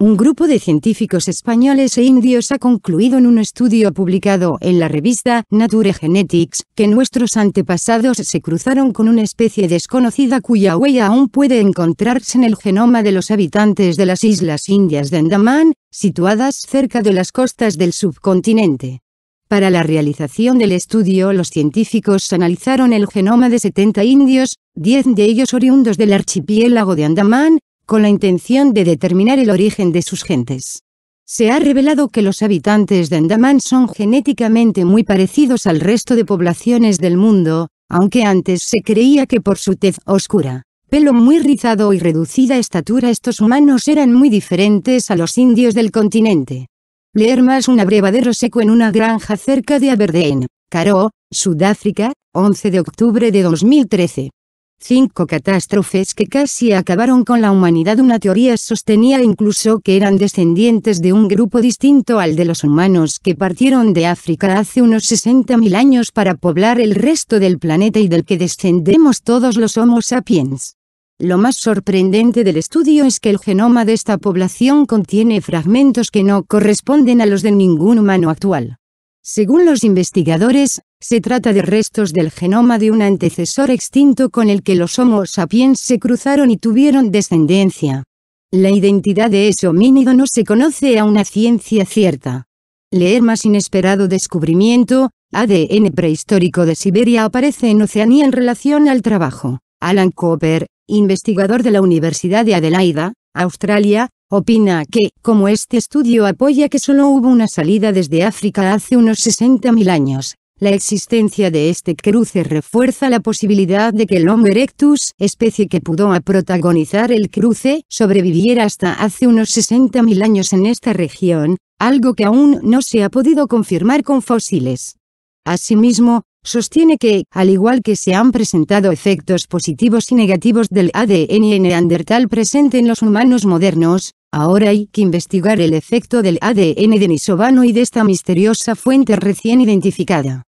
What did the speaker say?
Un grupo de científicos españoles e indios ha concluido en un estudio publicado en la revista Nature Genetics que nuestros antepasados se cruzaron con una especie desconocida cuya huella aún puede encontrarse en el genoma de los habitantes de las islas indias de Andamán, situadas cerca de las costas del subcontinente. Para la realización del estudio, los científicos analizaron el genoma de 70 indios, 10 de ellos oriundos del archipiélago de Andamán, con la intención de determinar el origen de sus gentes. Se ha revelado que los habitantes de Andaman son genéticamente muy parecidos al resto de poblaciones del mundo, aunque antes se creía que por su tez oscura, pelo muy rizado y reducida estatura estos humanos eran muy diferentes a los indios del continente. Leer más un abrevadero seco en una granja cerca de Aberdeen, Caro, Sudáfrica, 11 de octubre de 2013. Cinco catástrofes que casi acabaron con la humanidad. Una teoría sostenía incluso que eran descendientes de un grupo distinto al de los humanos que partieron de África hace unos 60.000 años para poblar el resto del planeta y del que descendemos todos los Homo sapiens. Lo más sorprendente del estudio es que el genoma de esta población contiene fragmentos que no corresponden a los de ningún humano actual. Según los investigadores, se trata de restos del genoma de un antecesor extinto con el que los Homo sapiens se cruzaron y tuvieron descendencia. La identidad de ese homínido no se conoce a una ciencia cierta. Leer más inesperado descubrimiento, ADN prehistórico de Siberia aparece en Oceanía en relación al trabajo. Alan Cooper, investigador de la Universidad de Adelaida, Australia, Opina que, como este estudio apoya que solo hubo una salida desde África hace unos 60.000 años, la existencia de este cruce refuerza la posibilidad de que el Homo erectus, especie que pudo a protagonizar el cruce, sobreviviera hasta hace unos 60.000 años en esta región, algo que aún no se ha podido confirmar con fósiles. Asimismo, sostiene que, al igual que se han presentado efectos positivos y negativos del ADN neandertal presente en los humanos modernos, Ahora hay que investigar el efecto del ADN de Nisobano y de esta misteriosa fuente recién identificada.